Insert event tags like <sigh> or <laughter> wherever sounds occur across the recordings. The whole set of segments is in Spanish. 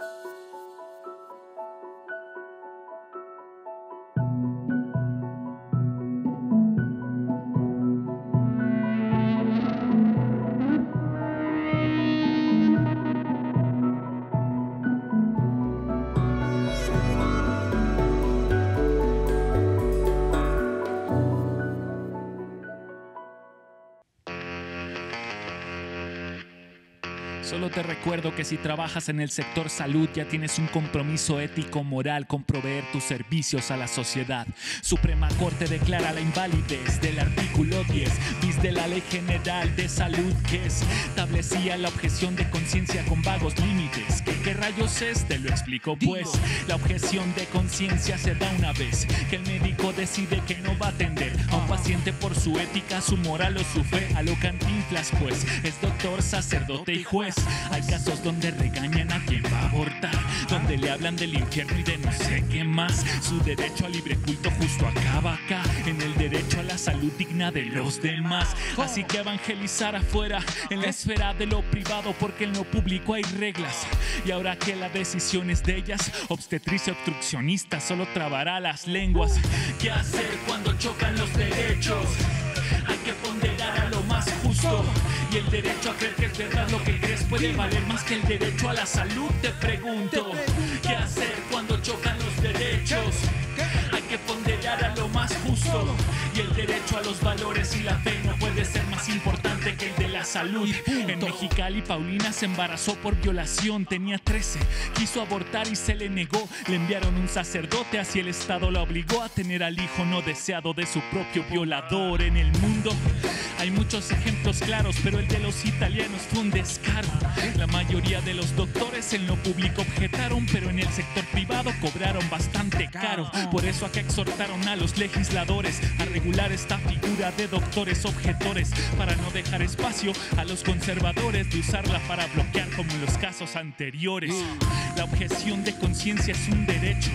you te recuerdo que si trabajas en el sector salud ya tienes un compromiso ético-moral con proveer tus servicios a la sociedad. Suprema Corte declara la invalidez del artículo 10 bis de la Ley General de Salud que establecía la objeción de conciencia con vagos límites. ¿Qué, rayos es? Te lo explico pues. La objeción de conciencia se da una vez que el médico decide que no va a atender a un paciente por su ética, su moral o su fe. A lo cantinflas pues es doctor, sacerdote y juez. Hay casos donde regañan a quien va a abortar, donde le hablan del infierno y de no sé qué más. Su derecho a libre culto justo acaba acá, en el derecho a la salud digna de los demás. Así que evangelizar afuera, en la esfera de lo privado, porque en lo público hay reglas. Y ahora que la decisión es de ellas, obstetricia obstruccionista solo trabará las lenguas. ¿Qué hacer cuando chocan los derechos? y el derecho a creer que es verdad lo que crees puede valer más que el derecho a la salud. Te pregunto, ¿qué hacer cuando chocan los derechos? Hay que ponderar a lo más justo y el derecho a los valores y la fe puede ser más importante que el de la salud. En Mexicali, Paulina se embarazó por violación, tenía 13, quiso abortar y se le negó. Le enviaron un sacerdote, así el Estado la obligó a tener al hijo no deseado de su propio violador en el mundo. Hay muchos ejemplos claros, pero el de los italianos fue un descaro. La mayoría de los doctores en lo público objetaron, pero en el sector privado cobraron bastante caro. Por eso acá exhortaron a los legisladores a regular esta figura de doctores objetivos para no dejar espacio a los conservadores de usarla para bloquear como en los casos anteriores. La objeción de conciencia es un derecho,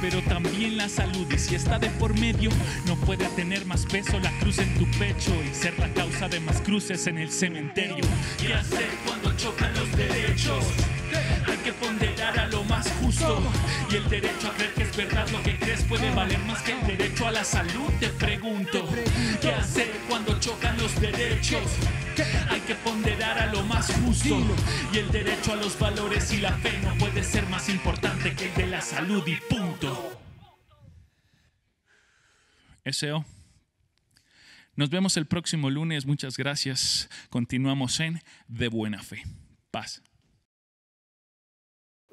pero también la salud y si está de por medio no puede tener más peso la cruz en tu pecho y ser la causa de más cruces en el cementerio. ¿Qué hacer cuando chocan los derechos? Hay que ponderar a lo más y el derecho a creer que es verdad lo que crees puede valer más que el derecho a la salud. Te pregunto, ¿qué hacer cuando chocan los derechos? Hay que ponderar a lo más justo y el derecho a los valores y la fe no puede ser más importante que el de la salud y punto. Eso Nos vemos el próximo lunes. Muchas gracias. Continuamos en De Buena Fe. Paz.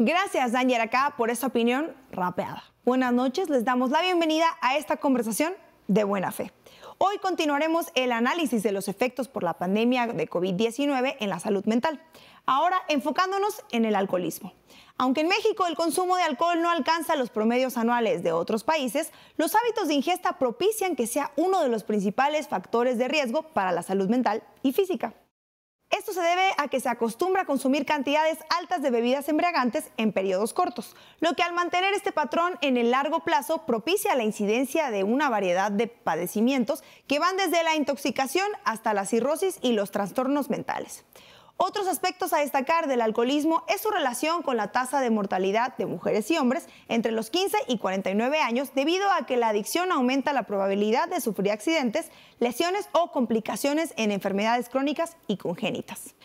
Gracias, Daniela acá por esta opinión rapeada. Buenas noches, les damos la bienvenida a esta conversación de buena fe. Hoy continuaremos el análisis de los efectos por la pandemia de COVID-19 en la salud mental, ahora enfocándonos en el alcoholismo. Aunque en México el consumo de alcohol no alcanza los promedios anuales de otros países, los hábitos de ingesta propician que sea uno de los principales factores de riesgo para la salud mental y física. Esto se debe a que se acostumbra a consumir cantidades altas de bebidas embriagantes en periodos cortos, lo que al mantener este patrón en el largo plazo propicia la incidencia de una variedad de padecimientos que van desde la intoxicación hasta la cirrosis y los trastornos mentales. Otros aspectos a destacar del alcoholismo es su relación con la tasa de mortalidad de mujeres y hombres entre los 15 y 49 años debido a que la adicción aumenta la probabilidad de sufrir accidentes, lesiones o complicaciones en enfermedades crónicas y congénitas.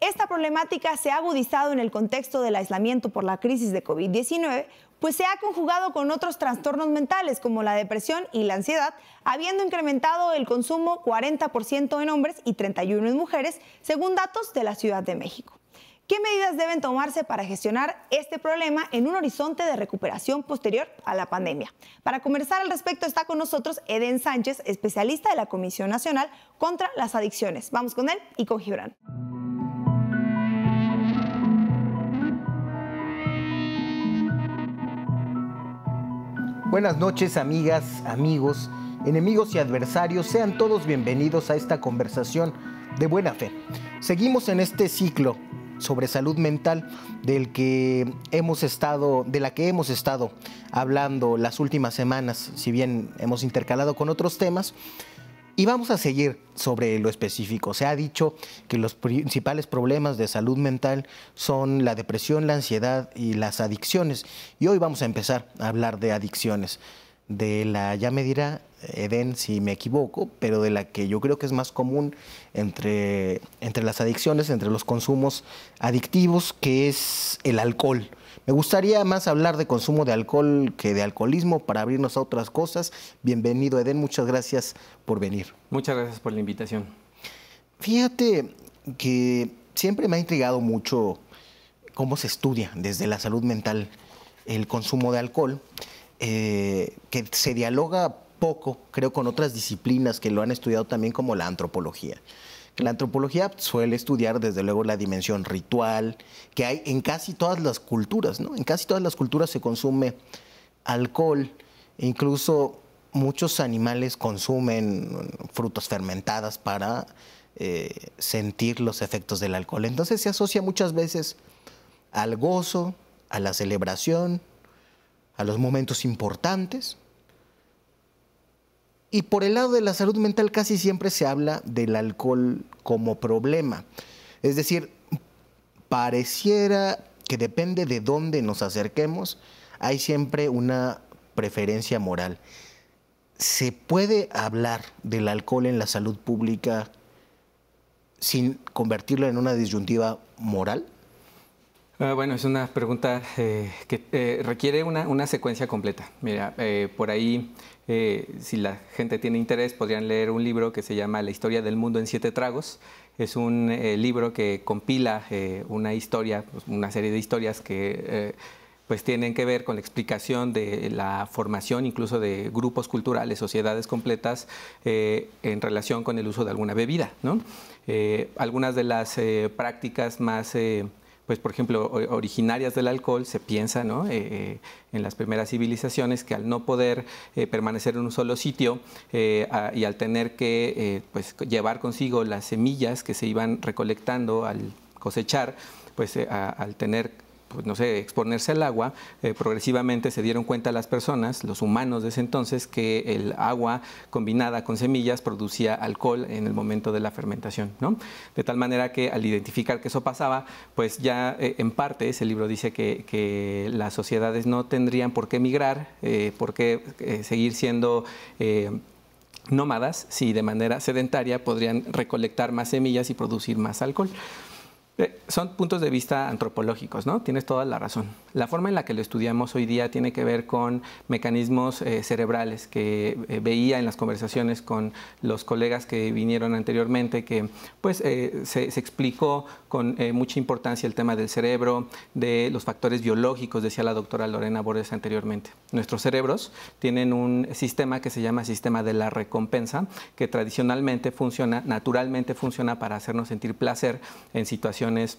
Esta problemática se ha agudizado en el contexto del aislamiento por la crisis de COVID-19, pues se ha conjugado con otros trastornos mentales como la depresión y la ansiedad, habiendo incrementado el consumo 40% en hombres y 31% en mujeres, según datos de la Ciudad de México. ¿Qué medidas deben tomarse para gestionar este problema en un horizonte de recuperación posterior a la pandemia? Para conversar al respecto está con nosotros Eden Sánchez, especialista de la Comisión Nacional contra las Adicciones. Vamos con él y con Gibran. Buenas noches amigas, amigos, enemigos y adversarios, sean todos bienvenidos a esta conversación de buena fe. Seguimos en este ciclo sobre salud mental del que hemos estado, de la que hemos estado hablando las últimas semanas, si bien hemos intercalado con otros temas, y vamos a seguir sobre lo específico. Se ha dicho que los principales problemas de salud mental son la depresión, la ansiedad y las adicciones. Y hoy vamos a empezar a hablar de adicciones. De la, ya me dirá Eden si me equivoco, pero de la que yo creo que es más común entre, entre las adicciones, entre los consumos adictivos, que es el alcohol. Me gustaría más hablar de consumo de alcohol que de alcoholismo para abrirnos a otras cosas. Bienvenido, Eden. Muchas gracias por venir. Muchas gracias por la invitación. Fíjate que siempre me ha intrigado mucho cómo se estudia desde la salud mental el consumo de alcohol, eh, que se dialoga poco, creo, con otras disciplinas que lo han estudiado también como la antropología. La antropología suele estudiar, desde luego, la dimensión ritual que hay en casi todas las culturas, ¿no? En casi todas las culturas se consume alcohol, incluso muchos animales consumen frutas fermentadas para eh, sentir los efectos del alcohol. Entonces se asocia muchas veces al gozo, a la celebración, a los momentos importantes, y por el lado de la salud mental casi siempre se habla del alcohol como problema. Es decir, pareciera que depende de dónde nos acerquemos, hay siempre una preferencia moral. ¿Se puede hablar del alcohol en la salud pública sin convertirlo en una disyuntiva moral? Ah, bueno, es una pregunta eh, que eh, requiere una, una, secuencia completa. Mira, eh, por ahí, si la gente tiene interés, podrían leer un libro que se llama La historia del mundo en siete tragos. Es un libro que compila una historia, pues, una serie de historias que pues tienen que ver con la explicación de la formación incluso de grupos culturales, sociedades completas en relación con el uso de alguna bebida. ¿no? algunas de las prácticas más pues por ejemplo, originarias del alcohol, se piensa eh, eh, en las primeras civilizaciones que al no poder eh, permanecer en un solo sitio y al tener que pues, llevar consigo las semillas que se iban recolectando al cosechar, pues al tener pues, no sé, exponerse al agua, eh, progresivamente se dieron cuenta las personas, los humanos de ese entonces, que el agua combinada con semillas producía alcohol en el momento de la fermentación, ¿no? De tal manera que al identificar que eso pasaba, pues ya eh, en parte ese libro dice que, las sociedades no tendrían por qué migrar, eh, por qué seguir siendo nómadas si de manera sedentaria podrían recolectar más semillas y producir más alcohol. Eh, son puntos de vista antropológicos, ¿no? Tienes toda la razón. La forma en la que lo estudiamos hoy día tiene que ver con mecanismos eh, cerebrales que eh, veía en las conversaciones con los colegas que vinieron anteriormente, que pues se, se, explicó con eh, mucha importancia el tema del cerebro, de los factores biológicos, decía la doctora Lorena Borges anteriormente. Nuestros cerebros tienen un sistema que se llama sistema de la recompensa, que tradicionalmente funciona, naturalmente funciona para hacernos sentir placer en situaciones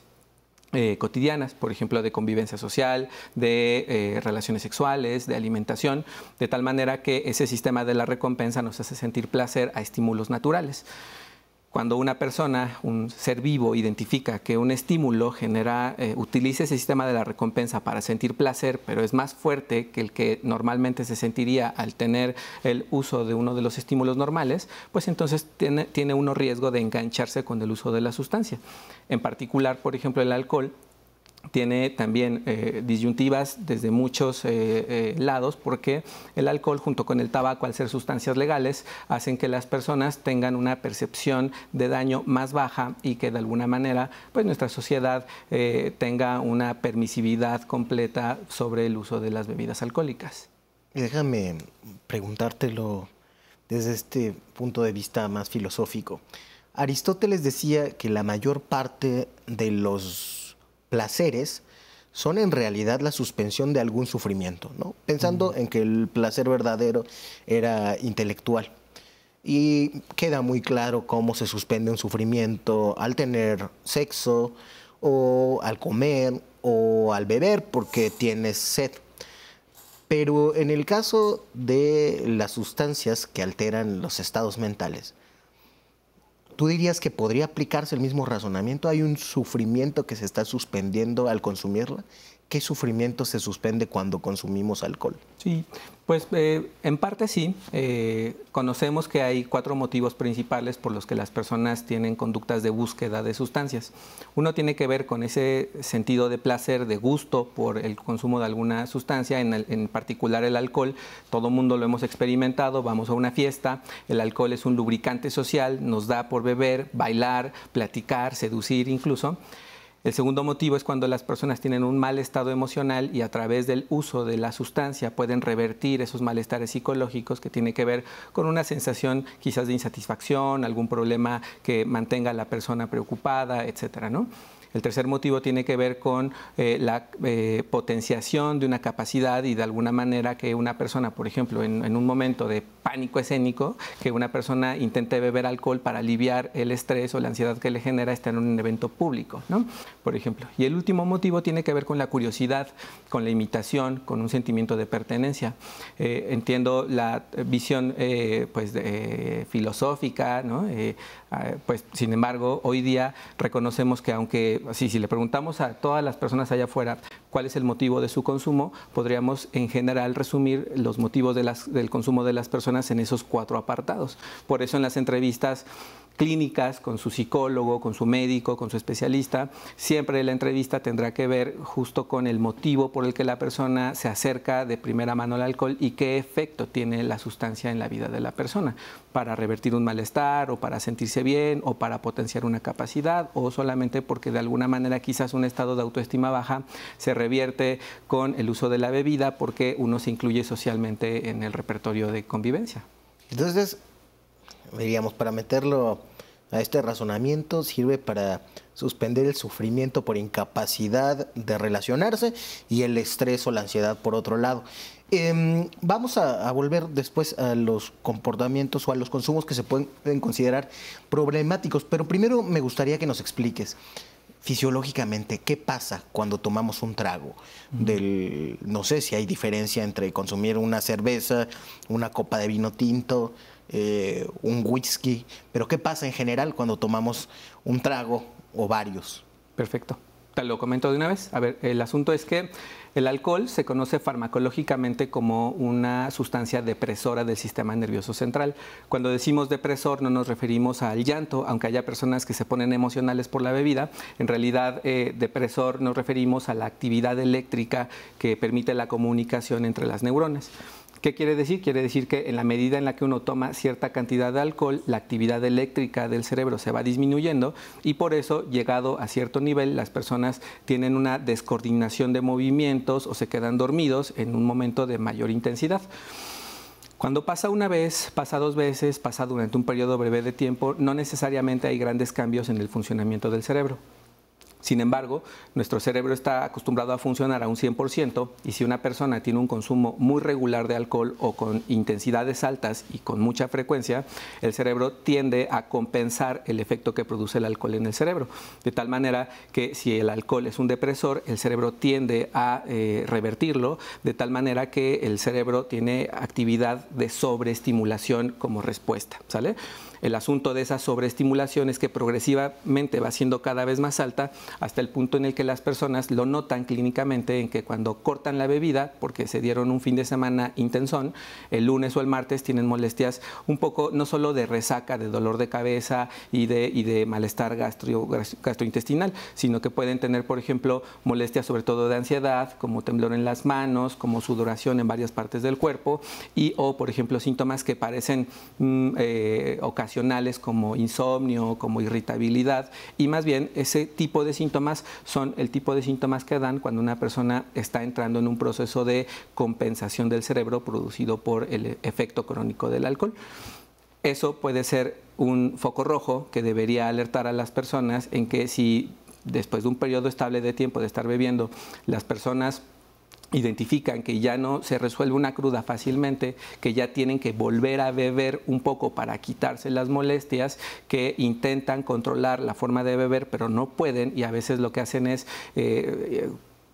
eh, cotidianas, por ejemplo, de convivencia social, de eh, relaciones sexuales, de alimentación, de tal manera que ese sistema de la recompensa nos hace sentir placer a estímulos naturales. Cuando una persona, un ser vivo, identifica que un estímulo genera, eh, utiliza ese sistema de la recompensa para sentir placer, pero es más fuerte que el que normalmente se sentiría al tener el uso de uno de los estímulos normales, pues entonces tiene, tiene uno riesgo de engancharse con el uso de la sustancia. En particular, por ejemplo, el alcohol tiene también eh, disyuntivas desde muchos eh, eh, lados porque el alcohol junto con el tabaco al ser sustancias legales hacen que las personas tengan una percepción de daño más baja y que de alguna manera pues nuestra sociedad tenga una permisividad completa sobre el uso de las bebidas alcohólicas. Déjame preguntártelo desde este punto de vista más filosófico. Aristóteles decía que la mayor parte de los placeres son en realidad la suspensión de algún sufrimiento, pensando en que el placer verdadero era intelectual. Y queda muy claro cómo se suspende un sufrimiento al tener sexo o al comer o al beber porque tienes sed. Pero en el caso de las sustancias que alteran los estados mentales, ¿Tú dirías que podría aplicarse el mismo razonamiento? ¿Hay un sufrimiento que se está suspendiendo al consumirla? qué sufrimiento se suspende cuando consumimos alcohol? Sí, pues eh, en parte sí. Eh, conocemos que hay cuatro motivos principales por los que las personas tienen conductas de búsqueda de sustancias. Uno tiene que ver con ese sentido de placer, de gusto por el consumo de alguna sustancia, en, en particular el alcohol. Todo mundo lo hemos experimentado, vamos a una fiesta, el alcohol es un lubricante social, nos da por beber, bailar, platicar, seducir incluso. El segundo motivo es cuando las personas tienen un mal estado emocional y a través del uso de la sustancia pueden revertir esos malestares psicológicos que tiene que ver con una sensación quizás de insatisfacción, algún problema que mantenga a la persona preocupada, etcétera, el tercer motivo tiene que ver con eh, la eh, potenciación de una capacidad y de alguna manera que una persona, por ejemplo, en, un momento de pánico escénico, que una persona intente beber alcohol para aliviar el estrés o la ansiedad que le genera estar en un evento público, ¿no? Por ejemplo. Y el último motivo tiene que ver con la curiosidad, con la imitación, con un sentimiento de pertenencia. Eh, entiendo la visión pues, filosófica, ¿no? Ah, pues, sin embargo, hoy día reconocemos que aunque si, le preguntamos a todas las personas allá afuera cuál es el motivo de su consumo, podríamos en general resumir los motivos del consumo de las personas en esos cuatro apartados. Por eso en las entrevistas clínicas, con su psicólogo, con su médico, con su especialista. Siempre la entrevista tendrá que ver justo con el motivo por el que la persona se acerca de primera mano al alcohol y qué efecto tiene la sustancia en la vida de la persona, para revertir un malestar o para sentirse bien o para potenciar una capacidad o solamente porque de alguna manera quizás un estado de autoestima baja se revierte con el uso de la bebida porque uno se incluye socialmente en el repertorio de convivencia. Entonces, diríamos, para meterlo a este razonamiento, sirve para suspender el sufrimiento por incapacidad de relacionarse y el estrés o la ansiedad por otro lado. Em, vamos a, volver después a los comportamientos o a los consumos que se pueden, pueden considerar problemáticos, pero primero me gustaría que nos expliques fisiológicamente qué pasa cuando tomamos un trago del no sé si hay diferencia entre consumir una cerveza, una copa de vino tinto, eh, un whisky. Pero ¿qué pasa en general cuando tomamos un trago o varios? Perfecto. Te lo comento de una vez. A ver, el asunto es que el alcohol se conoce farmacológicamente como una sustancia depresora del sistema nervioso central. Cuando decimos depresor no nos referimos al llanto, aunque haya personas que se ponen emocionales por la bebida. En realidad, eh, depresor nos referimos a la actividad eléctrica que permite la comunicación entre las neuronas. ¿Qué quiere decir? Quiere decir que en la medida en la que uno toma cierta cantidad de alcohol, la actividad eléctrica del cerebro se va disminuyendo y por eso, llegado a cierto nivel, las personas tienen una descoordinación de movimientos o se quedan dormidos en un momento de mayor intensidad. Cuando pasa una vez, pasa dos veces, pasa durante un periodo breve de tiempo, no necesariamente hay grandes cambios en el funcionamiento del cerebro. Sin embargo, nuestro cerebro está acostumbrado a funcionar a un 100% y si una persona tiene un consumo muy regular de alcohol o con intensidades altas y con mucha frecuencia, el cerebro tiende a compensar el efecto que produce el alcohol en el cerebro. De tal manera que si el alcohol es un depresor, el cerebro tiende a eh, revertirlo, de tal manera que el cerebro tiene actividad de sobreestimulación como respuesta. ¿Sale? el asunto de esa sobreestimulación es que progresivamente va siendo cada vez más alta hasta el punto en el que las personas lo notan clínicamente en que cuando cortan la bebida, porque se dieron un fin de semana intensón, el lunes o el martes tienen molestias un poco no solo de resaca, de dolor de cabeza y de, de malestar gastrointestinal, sino que pueden tener, por ejemplo, molestias sobre todo de ansiedad, como temblor en las manos, como sudoración en varias partes del cuerpo y o, por ejemplo, síntomas que parecen mm, eh, ocasionales como insomnio, como irritabilidad, y más bien ese tipo de síntomas son el tipo de síntomas que dan cuando una persona está entrando en un proceso de compensación del cerebro producido por el efecto crónico del alcohol. Eso puede ser un foco rojo que debería alertar a las personas en que si después de un periodo estable de tiempo de estar bebiendo, las personas identifican que ya no se resuelve una cruda fácilmente, que ya tienen que volver a beber un poco para quitarse las molestias, que intentan controlar la forma de beber, pero no pueden y a veces lo que hacen es... Eh, eh,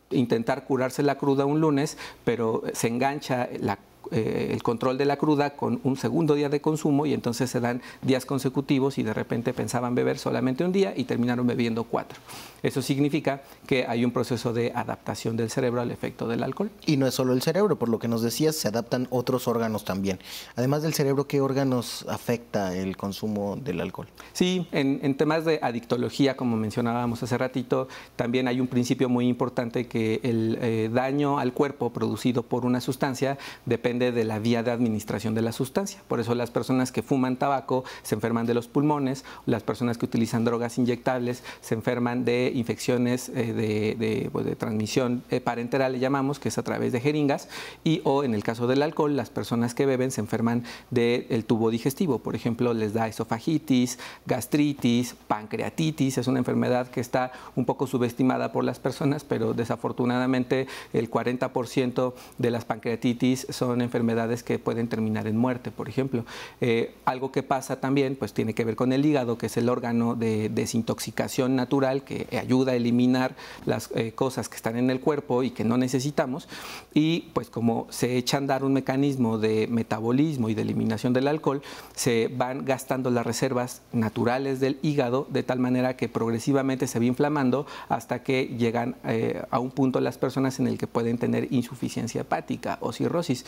intentar curarse la cruda un lunes, pero se engancha la eh, el control de la cruda con un segundo día de consumo y entonces se dan días consecutivos y de repente pensaban beber solamente un día y terminaron bebiendo cuatro. Eso significa que hay un proceso de adaptación del cerebro al efecto del alcohol. Y no es solo el cerebro, por lo que nos decías, se adaptan otros órganos también. Además del cerebro, ¿qué órganos afecta el consumo del alcohol? Sí, en, temas de adictología, como mencionábamos hace ratito, también hay un principio muy importante que el eh, daño al cuerpo producido por una sustancia depende de la vía de administración de la sustancia. Por eso las personas que fuman tabaco se enferman de los pulmones, las personas que utilizan drogas inyectables se enferman de infecciones eh, pues, de, transmisión eh, parenteral, le llamamos, que es a través de jeringas, y o en el caso del alcohol, las personas que beben se enferman del tubo digestivo. Por ejemplo, les da esofagitis, gastritis, pancreatitis, es una enfermedad que está un poco subestimada por las personas, pero desafortunadamente el 40% de las pancreatitis son enfermedades que pueden terminar en muerte, por ejemplo. Eh, algo que pasa también, pues tiene que ver con el hígado, que es el órgano de desintoxicación natural que ayuda a eliminar las eh, cosas que están en el cuerpo y que no necesitamos. Y pues como se echa a andar un mecanismo de metabolismo y de eliminación del alcohol, se van gastando las reservas naturales del hígado de tal manera que progresivamente se va inflamando hasta que llegan eh, a un punto las personas en el que pueden tener insuficiencia hepática o cirrosis.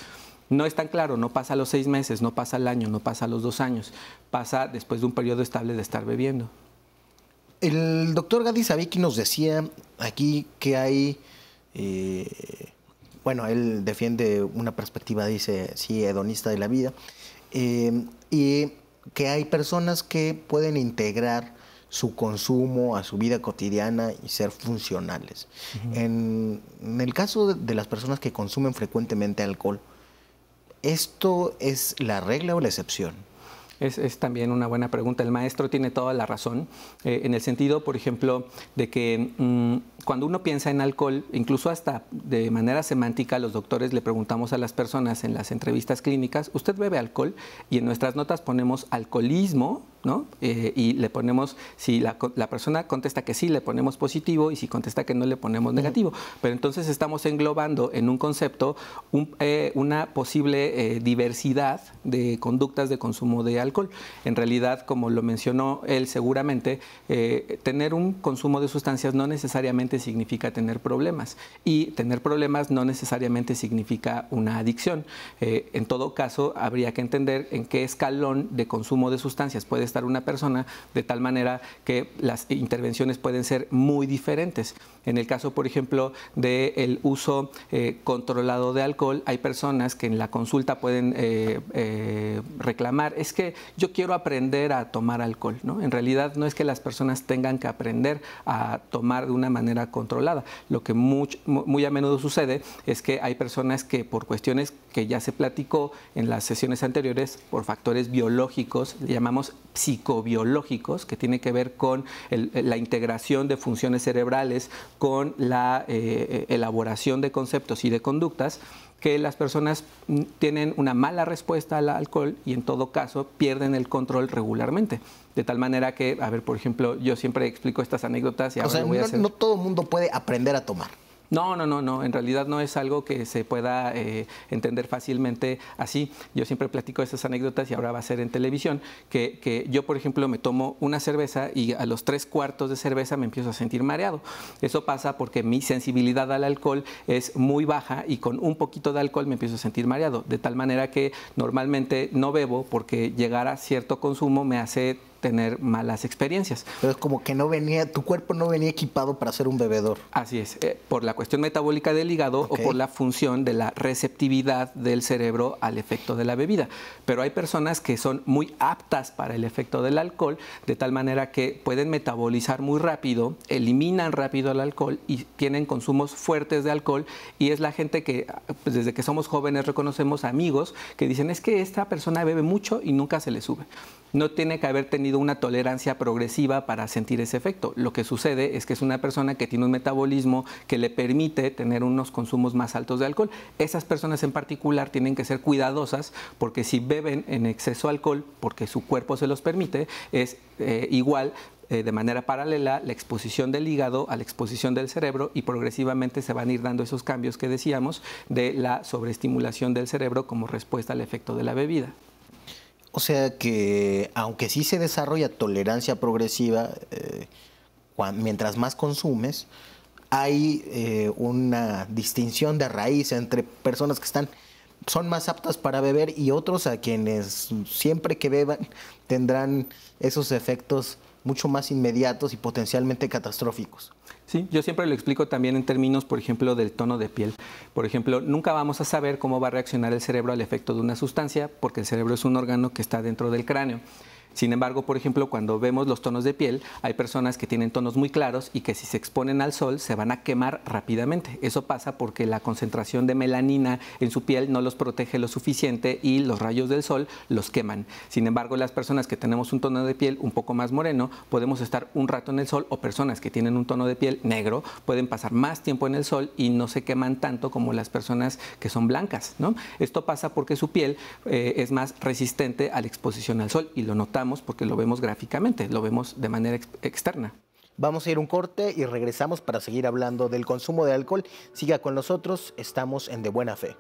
No es tan claro, no pasa los seis meses, no pasa el año, no pasa los dos años, pasa después de un periodo estable de estar bebiendo. El doctor Gadi Sabiki nos decía aquí que hay, eh, bueno, él defiende una perspectiva, dice, sí, hedonista de la vida, eh, y que hay personas que pueden integrar su consumo a su vida cotidiana y ser funcionales. en, el caso de las personas que consumen frecuentemente alcohol, ¿Esto es la regla o la excepción? Es, también una buena pregunta. El maestro tiene toda la razón, eh, en el sentido, por ejemplo, de que mm, cuando uno piensa en alcohol, incluso hasta de manera semántica, los doctores le preguntamos a las personas en las entrevistas clínicas, ¿usted bebe alcohol? Y en nuestras notas ponemos alcoholismo eh, y le ponemos, si la, persona contesta que sí, le ponemos positivo y si contesta que no, le ponemos negativo. Pero entonces estamos englobando en un concepto eh, una posible eh, diversidad de conductas de consumo de alcohol. En realidad, como lo mencionó él seguramente, tener un consumo de sustancias no necesariamente significa tener problemas y tener problemas no necesariamente significa una adicción. en todo caso, habría que entender en qué escalón de consumo de sustancias puede estar una persona de tal manera que las intervenciones pueden ser muy diferentes. En el caso, por ejemplo, del uso eh, controlado de alcohol, hay personas que en la consulta pueden eh, eh, reclamar, es que yo quiero aprender a tomar alcohol. ¿no? En realidad no es que las personas tengan que aprender a tomar de una manera controlada. Lo que muy a menudo sucede es que hay personas que por cuestiones que ya se platicó en las sesiones anteriores por factores biológicos, llamamos psicobiológicos, que tiene que ver con eh, la integración de funciones cerebrales, con la eh, elaboración de conceptos y de conductas, que las personas tienen una mala respuesta al alcohol y en todo caso pierden el control regularmente. De tal manera que, a ver, por ejemplo, yo siempre explico estas anécdotas y a No todo el mundo puede aprender a tomar. No, no, no, no. En realidad no es algo que se pueda eh, entender fácilmente así. Yo siempre platico esas anécdotas y ahora va a ser en televisión, que, que, yo, por ejemplo, me tomo una cerveza y a los tres cuartos de cerveza me empiezo a sentir mareado. Eso pasa porque mi sensibilidad al alcohol es muy baja y con un poquito de alcohol me empiezo a sentir mareado. De tal manera que normalmente no bebo porque llegar a cierto consumo me hace tener malas experiencias. Pero es como que no venía, tu cuerpo no venía equipado para ser un bebedor. Así es, eh, por la cuestión metabólica del hígado o por la función de la receptividad del cerebro al efecto de la bebida. Pero hay personas que son muy aptas para el efecto del alcohol, de tal manera que pueden metabolizar muy rápido, eliminan rápido el alcohol y tienen consumos fuertes de alcohol y es la gente que pues, desde que somos jóvenes reconocemos amigos que dicen es que esta persona bebe mucho y nunca se le sube no tiene que haber tenido una tolerancia progresiva para sentir ese efecto. Lo que sucede es que es una persona que tiene un metabolismo que le permite tener unos consumos más altos de alcohol. Esas personas en particular tienen que ser cuidadosas porque si beben en exceso alcohol, porque su cuerpo se los permite, es eh, igual eh, de manera paralela la exposición del hígado a la exposición del cerebro y progresivamente se van a ir dando esos cambios que decíamos de la sobreestimulación del cerebro como respuesta al efecto de la bebida. O sea que, aunque sí se desarrolla tolerancia progresiva, eh, mientras más consumes, hay eh, una distinción de raíz entre personas que están son más aptas para beber y otros a quienes siempre que beban tendrán esos efectos mucho más inmediatos y potencialmente catastróficos. Sí, yo siempre lo explico también en términos, por ejemplo, del tono de piel. Por ejemplo, nunca vamos a saber cómo va a reaccionar el cerebro al efecto de una sustancia porque el cerebro es un órgano que está dentro del cráneo. Sin embargo, por ejemplo, cuando vemos los tonos de piel, hay personas que tienen tonos muy claros y que si se exponen al sol se van a quemar rápidamente. Eso pasa porque la concentración de melanina en su piel no los protege lo suficiente y los rayos del sol los queman. Sin embargo, las personas que tenemos un tono de piel un poco más moreno, podemos estar un rato en el sol o personas que tienen un tono de piel negro pueden pasar más tiempo en el sol y no se queman tanto como las personas que son blancas. Esto pasa porque su piel eh, es más resistente a la exposición al sol y lo notamos porque lo vemos gráficamente, lo vemos de manera externa. Vamos a ir un corte y regresamos para seguir hablando del consumo de alcohol. Siga con nosotros, estamos en De Buena Fe.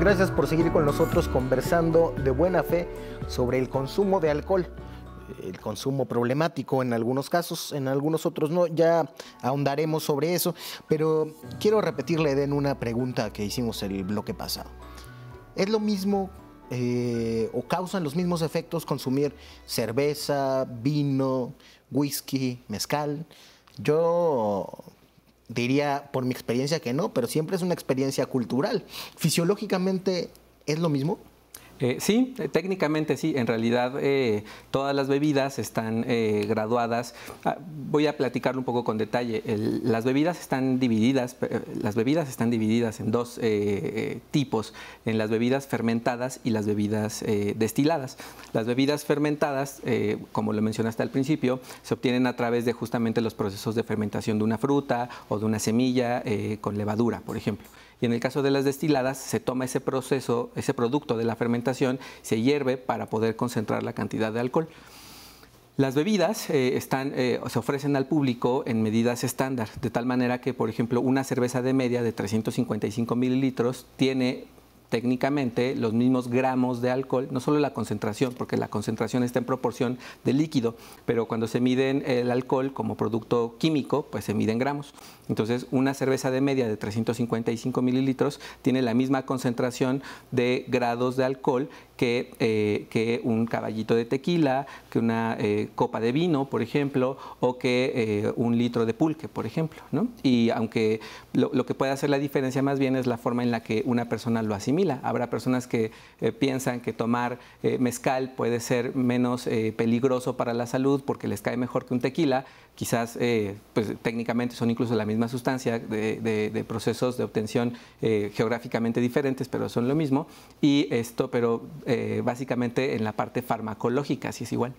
Gracias por seguir con nosotros conversando de buena fe sobre el consumo de alcohol el consumo problemático en algunos casos, en algunos otros no, ya ahondaremos sobre eso, pero quiero repetirle den una pregunta que hicimos el bloque pasado. ¿Es lo mismo eh, o causan los mismos efectos consumir cerveza, vino, whisky, mezcal? Yo diría por mi experiencia que no, pero siempre es una experiencia cultural. Fisiológicamente es lo mismo. Eh, sí, eh, técnicamente sí. En realidad, eh, todas las bebidas están graduadas. Ah, voy a platicarlo un poco con detalle. las bebidas están divididas. las bebidas están divididas en dos tipos: en las bebidas fermentadas y las bebidas destiladas. Las bebidas fermentadas, como lo mencionaste al principio, se obtienen a través de justamente los procesos de fermentación de una fruta o de una semilla con levadura, por ejemplo. Y en el caso de las destiladas, se toma ese proceso, ese producto de la fermentación, se hierve para poder concentrar la cantidad de alcohol. Las bebidas eh, están, eh, se ofrecen al público en medidas estándar, de tal manera que, por ejemplo, una cerveza de media de 355 mililitros tiene técnicamente los mismos gramos de alcohol, no solo la concentración, porque la concentración está en proporción de líquido, pero cuando se miden el alcohol como producto químico, pues se miden gramos. Entonces, una cerveza de media de 355 mililitros tiene la misma concentración de grados de alcohol eh, que, un caballito de tequila, que una eh, copa de vino, por ejemplo, o que eh, un litro de pulque, por ejemplo. Y aunque lo, que puede hacer la diferencia más bien es la forma en la que una persona lo asimila. Habrá personas que piensan que tomar mezcal puede ser menos peligroso para la salud porque les cae mejor que un tequila, quizás eh, pues, técnicamente son incluso la misma sustancia de, procesos de obtención eh, geográficamente diferentes, pero son lo mismo. Y esto, pero eh, básicamente en la parte farmacológica sí es igual.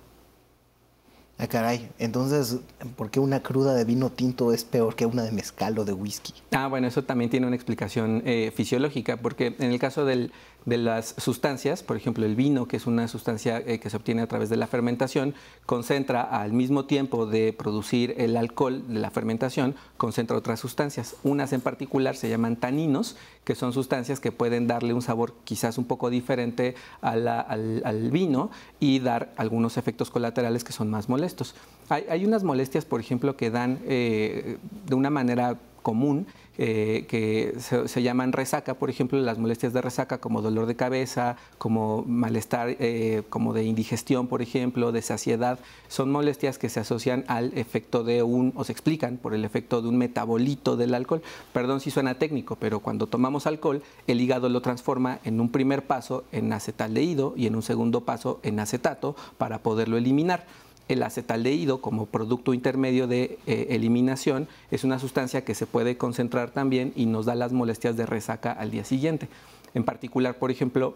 Ah, caray. Entonces, ¿por qué una cruda de vino tinto es peor que una de mezcal o de whisky? Ah, bueno, eso también tiene una explicación fisiológica, porque en el caso del, de las sustancias, por ejemplo el vino, que es una sustancia eh, que se obtiene a través de la fermentación, concentra al mismo tiempo de producir el alcohol de la fermentación, concentra otras sustancias. Unas en particular se llaman taninos, que son sustancias que pueden darle un sabor quizás un poco diferente al, vino y dar algunos efectos colaterales que son más molestos. Hay, unas molestias, por ejemplo, que dan eh, de una manera común eh, que se, llaman resaca, por ejemplo, las molestias de resaca como dolor de cabeza, como malestar, eh, como de indigestión, por ejemplo, de saciedad, son molestias que se asocian al efecto de un, o se explican por el efecto de un metabolito del alcohol. Perdón si suena técnico, pero cuando tomamos alcohol, el hígado lo transforma en un primer paso en acetaldehído y en un segundo paso en acetato para poderlo eliminar el acetaldehído como producto intermedio de eh, eliminación es una sustancia que se puede concentrar también y nos da las molestias de resaca al día siguiente. En particular, por ejemplo,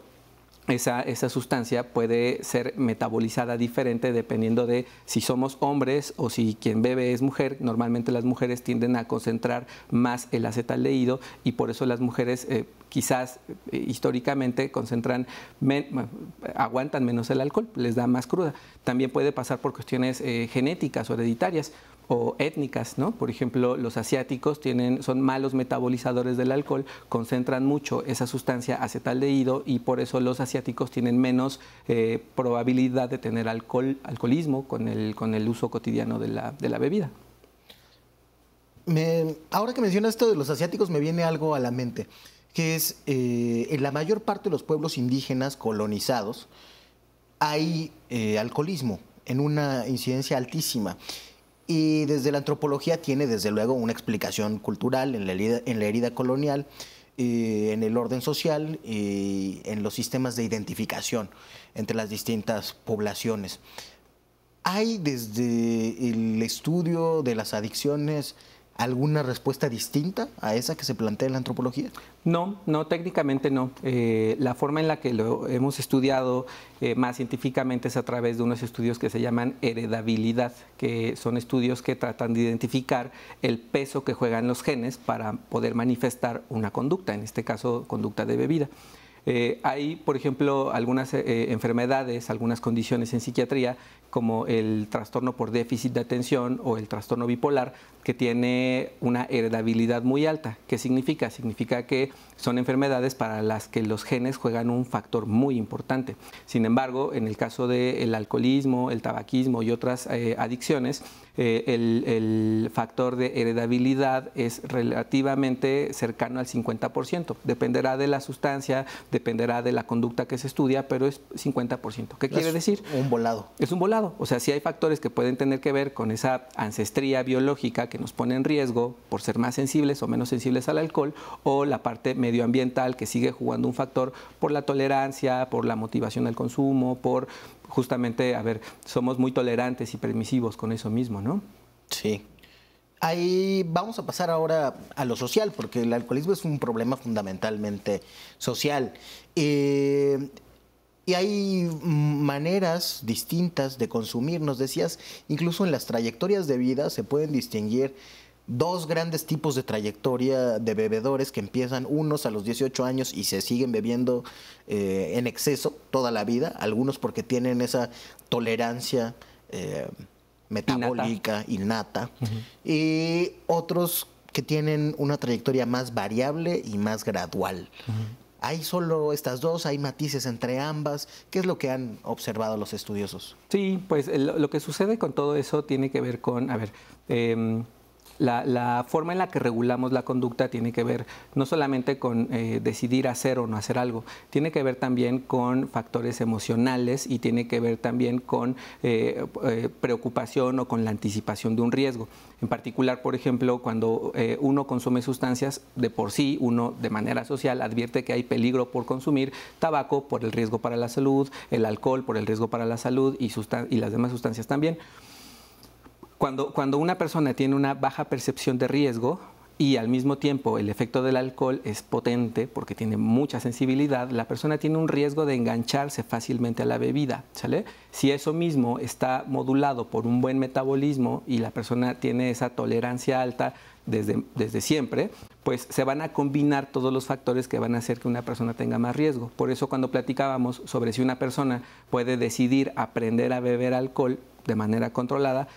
esa, esa, sustancia puede ser metabolizada diferente dependiendo de si somos hombres o si quien bebe es mujer. Normalmente las mujeres tienden a concentrar más el acetaldehído y por eso las mujeres eh, quizás eh, históricamente concentran, aguantan menos el alcohol, les da más cruda. También puede pasar por cuestiones eh, genéticas o hereditarias o étnicas, ¿no? Por ejemplo, los asiáticos tienen, son malos metabolizadores del alcohol, concentran mucho esa sustancia acetaldehído y por eso los asiáticos tienen menos eh, probabilidad de tener alcohol, alcoholismo con el, con el uso cotidiano de la, bebida. ahora que mencionas esto de los asiáticos me viene algo a la mente que es eh, en la mayor parte de los pueblos indígenas colonizados hay eh, alcoholismo en una incidencia altísima. Y desde la antropología tiene desde luego una explicación cultural en la herida, en la herida colonial, eh, en el orden social y en los sistemas de identificación entre las distintas poblaciones. Hay desde el estudio de las adicciones alguna respuesta distinta a esa que se plantea en la antropología? No, no, técnicamente no. Eh, la forma en la que lo hemos estudiado eh, más científicamente es a través de unos estudios que se llaman heredabilidad, que son estudios que tratan de identificar el peso que juegan los genes para poder manifestar una conducta, en este caso conducta de bebida. Eh, hay, por ejemplo, algunas eh, eh, enfermedades, algunas condiciones en psiquiatría, como el trastorno por déficit de atención o el trastorno bipolar, que tiene una heredabilidad muy alta. ¿Qué significa? Significa que son enfermedades para las que los genes juegan un factor muy importante. Sin embargo, en el caso del alcoholismo, el tabaquismo y otras adicciones, eh, el, factor de heredabilidad es relativamente cercano al 50%. Dependerá de la sustancia, dependerá de la conducta que se estudia, pero es 50%. ¿Qué quiere decir? Un volado. Es un volado. O sea, sí hay factores que pueden tener que ver con esa ancestría biológica que nos pone en riesgo por ser más sensibles o menos sensibles al alcohol, o la parte medioambiental que sigue jugando un factor por la tolerancia, por la motivación al consumo, por justamente, a ver, somos muy tolerantes y permisivos con eso mismo, ¿no? Sí. Ahí vamos a pasar ahora a lo social, porque el alcoholismo es un problema fundamentalmente social. Eh, y hay maneras distintas de consumir. Nos decías, incluso en las trayectorias de vida se pueden distinguir dos grandes tipos de trayectoria de bebedores que empiezan unos a los 18 años y se siguen bebiendo eh, en exceso toda la vida, algunos porque tienen esa tolerancia eh, metabólica innata, y otros que tienen una trayectoria más variable y más gradual. ¿Hay solo estas dos? ¿Hay matices entre ambas? ¿Qué es lo que han observado los estudiosos? Sí, pues lo, que sucede con todo eso tiene que ver con, a ver, em, la, forma en la que regulamos la conducta tiene que ver no solamente con eh, decidir hacer o no hacer algo, tiene que ver también con factores emocionales y tiene que ver también con eh, eh, preocupación o con la anticipación de un riesgo. En particular, por ejemplo, cuando uno consume sustancias, de por sí uno de manera social advierte que hay peligro por consumir tabaco por el riesgo para la salud, el alcohol por el riesgo para la salud y, y las demás sustancias también. Cuando, cuando una persona tiene una baja percepción de riesgo, y al mismo tiempo el efecto del alcohol es potente porque tiene mucha sensibilidad, la persona tiene un riesgo de engancharse fácilmente a la bebida, ¿sale? Si eso mismo está modulado por un buen metabolismo y la persona tiene esa tolerancia alta desde, desde siempre, pues se van a combinar todos los factores que van a hacer que una persona tenga más riesgo. Por eso cuando platicábamos sobre si una persona puede decidir aprender a beber alcohol de manera controlada,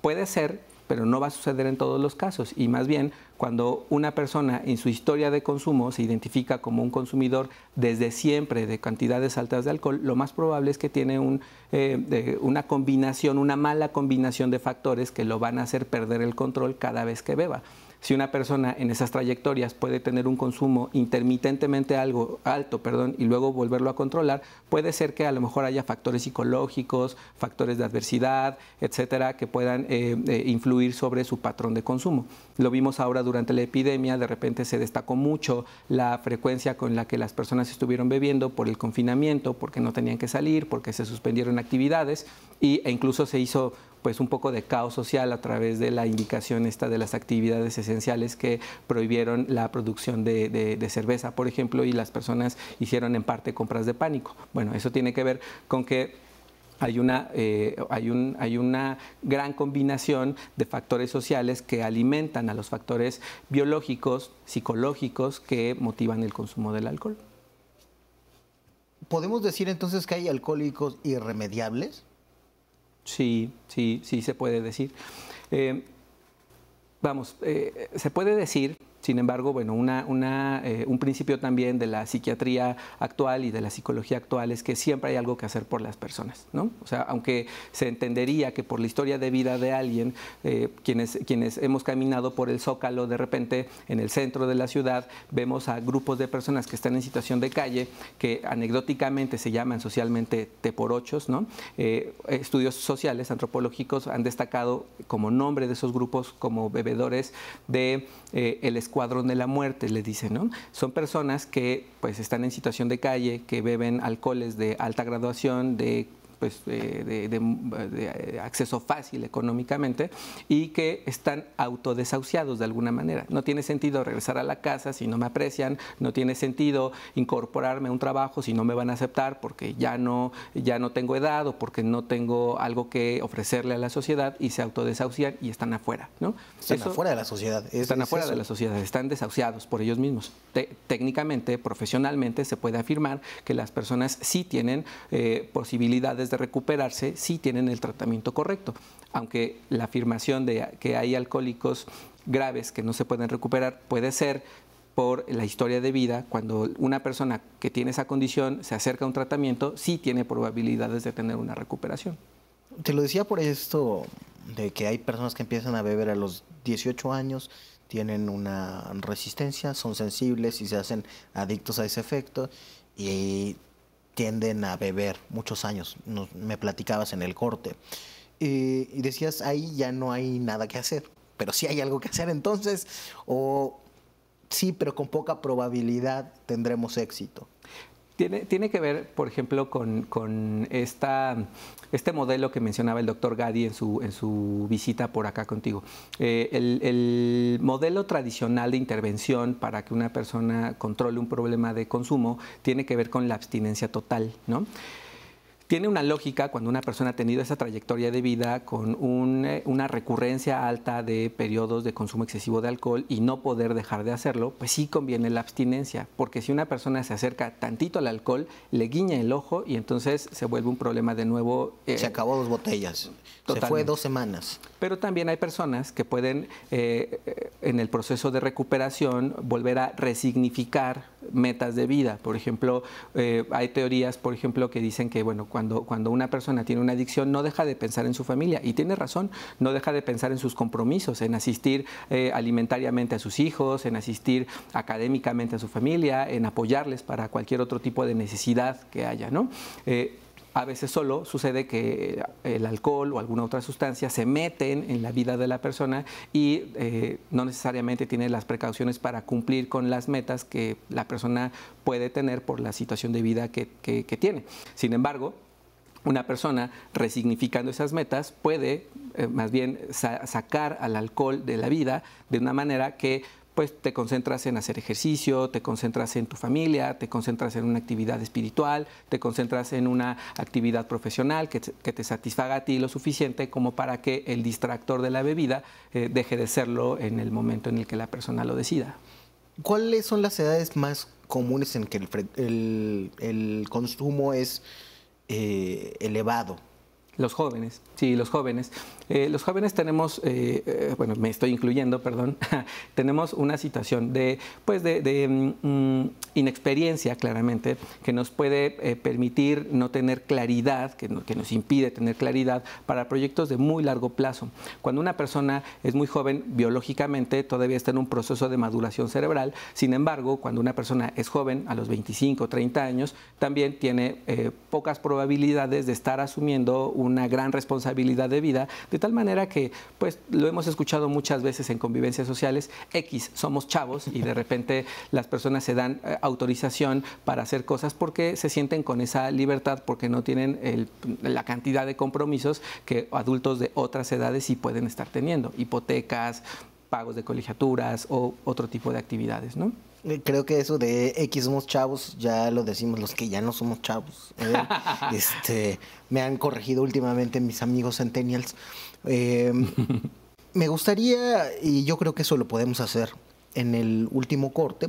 Puede ser, pero no va a suceder en todos los casos. Y más bien, cuando una persona en su historia de consumo se identifica como un consumidor desde siempre de cantidades altas de alcohol, lo más probable es que tiene eh, una combinación, una mala combinación de factores que lo van a hacer perder el control cada vez que beba si una persona en esas trayectorias puede tener un consumo intermitentemente algo alto, perdón, y luego volverlo a controlar, puede ser que a lo mejor haya factores psicológicos, factores de adversidad, etcétera, que puedan eh, eh, influir sobre su patrón de consumo. Lo vimos ahora durante la epidemia, de repente se destacó mucho la frecuencia con la que las personas estuvieron bebiendo por el confinamiento, porque no tenían que salir, porque se suspendieron actividades y, e incluso se hizo pues un poco de caos social a través de la indicación esta de las actividades esenciales que prohibieron la producción de, cerveza, por ejemplo, y las personas hicieron en parte compras de pánico. Bueno, eso tiene que ver con que hay eh, hay, hay una gran combinación de factores sociales que alimentan a los factores biológicos, psicológicos, que motivan el consumo del alcohol. ¿Podemos decir entonces que hay alcohólicos irremediables? Sí, sí, sí se puede decir. Eh, vamos, eh, se puede decir sin embargo, bueno, una, eh, un principio también de la psiquiatría actual y de la psicología actual es que siempre hay algo que hacer por las personas, ¿no? O sea, aunque se entendería que por la historia de vida de alguien, eh, quienes, quienes hemos caminado por el zócalo, de repente en el centro de la ciudad vemos a grupos de personas que están en situación de calle, que anecdóticamente se llaman socialmente teporochos, ¿no? Eh, estudios sociales, antropológicos, han destacado como nombre de esos grupos como bebedores de el padrón de la muerte, le dicen, ¿no? Son personas que pues están en situación de calle, que beben alcoholes de alta graduación, de pues, de, eh, acceso fácil económicamente y que están autodesahuciados de alguna manera. No tiene sentido regresar a la casa si no me aprecian, no tiene sentido incorporarme a un trabajo si no me van a aceptar porque ya no, ya no tengo edad o porque no tengo algo que ofrecerle a la sociedad y se autodesahucian y están afuera. ¿no? Están afuera de la sociedad. están afuera de la sociedad, están desahuciados por ellos mismos. técnicamente, profesionalmente, se puede afirmar que las personas sí tienen eh, posibilidades de recuperarse si tienen el tratamiento correcto. Aunque la afirmación de que hay alcohólicos graves que no se pueden recuperar puede ser por la historia de vida, cuando una persona que tiene esa condición se acerca a un tratamiento, sí tiene probabilidades de tener una recuperación. Te lo decía por esto de que hay personas que empiezan a beber a los 18 años, tienen una resistencia, son sensibles y se hacen adictos a ese efecto y tienden a beber muchos años, me platicabas en el corte. y decías, ahí ya no hay nada que hacer, pero sí hay algo que hacer entonces, o sí, pero con poca probabilidad tendremos éxito. Tiene, que ver, por ejemplo, con, esta, este modelo que mencionaba el doctor Gadi en su, en su visita por acá contigo. Eh, el, el, modelo tradicional de intervención para que una persona controle un problema de consumo tiene que ver con la abstinencia total, ¿no? tiene una lógica cuando una persona ha tenido esa trayectoria de vida con eh, una recurrencia alta de periodos de consumo excesivo de alcohol y no poder dejar de hacerlo, pues sí conviene la abstinencia, porque si una persona se acerca tantito al alcohol, le guiña el ojo y entonces se vuelve un problema de nuevo. Eh, se acabó dos botellas. Se fue dos semanas. Pero también hay personas que pueden, eh, en el proceso de recuperación, volver a resignificar metas de vida. Por ejemplo, eh, hay teorías, por ejemplo, que dicen que bueno, cuando, cuando una persona tiene una adicción no deja de pensar en su familia. Y tiene razón, no deja de pensar en sus compromisos, en asistir eh, alimentariamente a sus hijos, en asistir académicamente a su familia, en apoyarles para cualquier otro tipo de necesidad que haya. ¿no? a veces solo sucede que eh, el alcohol o alguna otra sustancia se meten en la vida de la persona y eh, no necesariamente tiene las precauciones para cumplir con las metas que la persona puede tener por la situación de vida que, tiene. Sin embargo, una persona resignificando esas metas puede eh, más bien sacar al alcohol de la vida de una manera que pues te concentras en hacer ejercicio, te concentras en tu familia, te concentras en una actividad espiritual, te concentras en una actividad profesional que, te satisfaga a ti lo suficiente como para que el distractor de la bebida eh, deje de serlo en el momento en el que la persona lo decida. ¿Cuáles son las edades más comunes en que el, consumo es eh, elevado? Los jóvenes, sí, los jóvenes. Eh, los jóvenes tenemos, eh, eh, bueno, me estoy incluyendo, perdón, <laughs> tenemos una situación de, pues, de, mm, mm, inexperiencia, claramente, que nos puede permitir no tener claridad, que, nos impide tener claridad para proyectos de muy largo plazo. Cuando una persona es muy joven, biológicamente todavía está en un proceso de maduración cerebral, sin embargo, cuando una persona es joven, a los 25 o 30 años, también tiene pocas probabilidades de estar asumiendo una gran responsabilidad de vida, de tal manera que, pues, lo hemos escuchado muchas veces en convivencias sociales, X, somos chavos y de repente las personas se dan eh, autorización para hacer cosas porque se sienten con esa libertad, porque no tienen la cantidad de compromisos que adultos de otras edades sí pueden estar teniendo, hipotecas, pagos de colegiaturas o otro tipo de actividades, ¿no? Creo que eso de X somos chavos, ya lo decimos los que ya no somos chavos. ¿eh? <laughs> este, me han corregido últimamente mis amigos centennials. Eh, <laughs> me gustaría, y yo creo que eso lo podemos hacer en el último corte,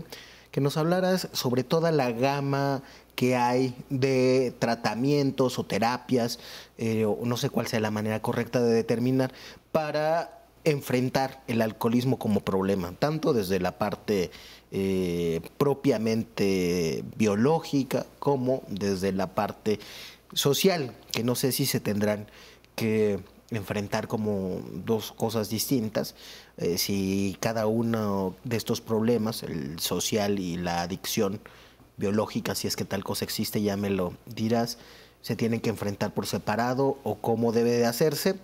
que nos hablaras sobre toda la gama que hay de tratamientos o terapias, eh, no sé cuál sea la manera correcta de determinar, para enfrentar el alcoholismo como problema, tanto desde la parte eh, propiamente biológica como desde la parte social, que no sé si se tendrán que enfrentar como dos cosas distintas, eh, si cada uno de estos problemas, el social y la adicción biológica, si es que tal cosa existe, ya me lo dirás, se tienen que enfrentar por separado o cómo debe de hacerse,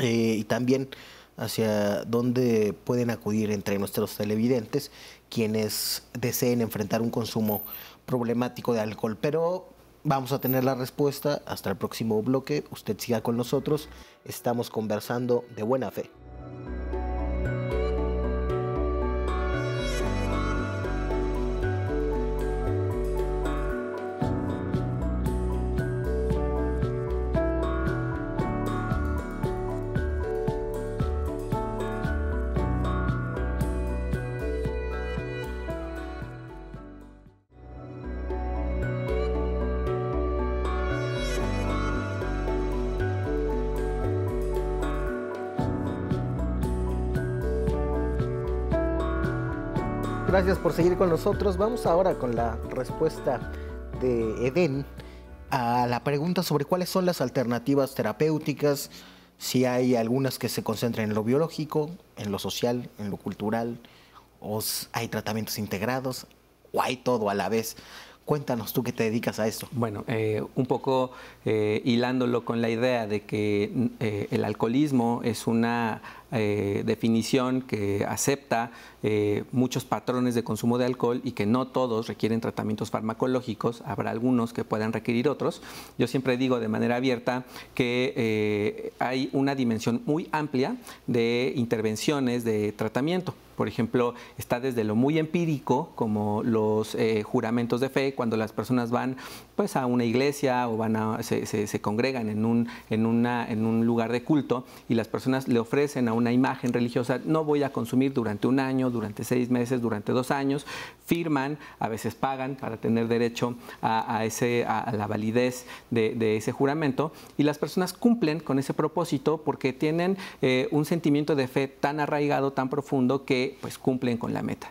eh, y también hacia dónde pueden acudir entre nuestros televidentes quienes deseen enfrentar un consumo problemático de alcohol. Pero vamos a tener la respuesta hasta el próximo bloque. Usted siga con nosotros. Estamos conversando de buena fe. gracias por seguir con nosotros. Vamos ahora con la respuesta de Eden a la pregunta sobre cuáles son las alternativas terapéuticas, si hay algunas que se concentran en lo biológico, en lo social, en lo cultural, o hay tratamientos integrados, o hay todo a la vez. Cuéntanos tú qué te dedicas a esto. Bueno, eh, un poco eh, hilándolo con la idea de que eh, el alcoholismo es una definición que acepta muchos patrones de consumo de alcohol y que no todos requieren tratamientos farmacológicos, habrá algunos que puedan requerir otros. Yo siempre digo de manera abierta que hay una dimensión muy amplia de intervenciones de tratamiento. Por ejemplo, está desde lo muy empírico, como los eh, juramentos de fe, cuando las personas van pues, a una iglesia o van a, se, congregan en un, en, una, en un lugar de culto y las personas le ofrecen a una imagen religiosa, no voy a consumir durante un año, durante seis meses, durante dos años, firman, a veces pagan para tener derecho a, ese, a, la validez de, ese juramento y las personas cumplen con ese propósito porque tienen eh, un sentimiento de fe tan arraigado, tan profundo que pues, cumplen con la meta.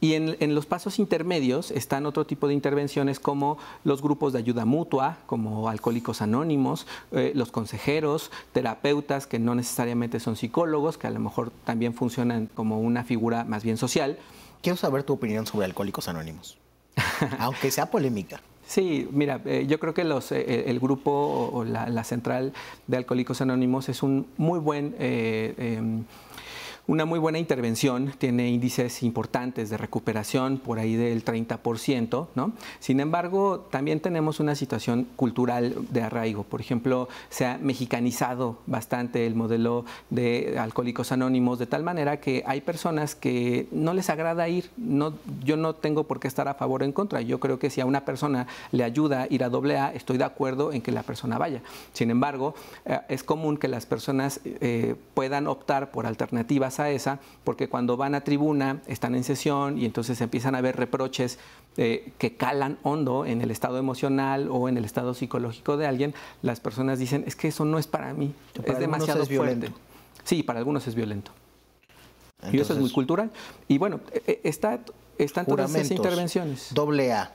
Y en, los pasos intermedios están otro tipo de intervenciones como los grupos de ayuda mutua, como alcohólicos anónimos, eh, los consejeros, terapeutas que no necesariamente son psicólogos, que a lo mejor también funcionan como una figura más bien social. Quiero saber tu opinión sobre alcohólicos anónimos, <laughs> aunque sea polémica. Sí, mira, eh, yo creo que los, eh, el grupo o, la, central de Alcohólicos Anónimos es un muy buen em, una muy buena intervención, tiene índices importantes de recuperación por ahí del 30%, ¿no? Sin embargo, también tenemos una situación cultural de arraigo. Por ejemplo, se ha mexicanizado bastante el modelo de alcohólicos anónimos de tal manera que hay personas que no les agrada ir. No, yo no tengo por qué estar a favor o en contra. Yo creo que si a una persona le ayuda a ir a AA, estoy de acuerdo en que la persona vaya. Sin embargo, eh, es común que las personas eh, puedan optar por alternativas a esa, porque cuando van a tribuna están en sesión y entonces empiezan a haber reproches eh, que calan hondo en el estado emocional o en el estado psicológico de alguien, las personas dicen, es que eso no es para mí, es demasiado Violento. Sí, para algunos es violento. y eso es muy cultural. Y bueno, e, e, está, están todas esas intervenciones. Doble A.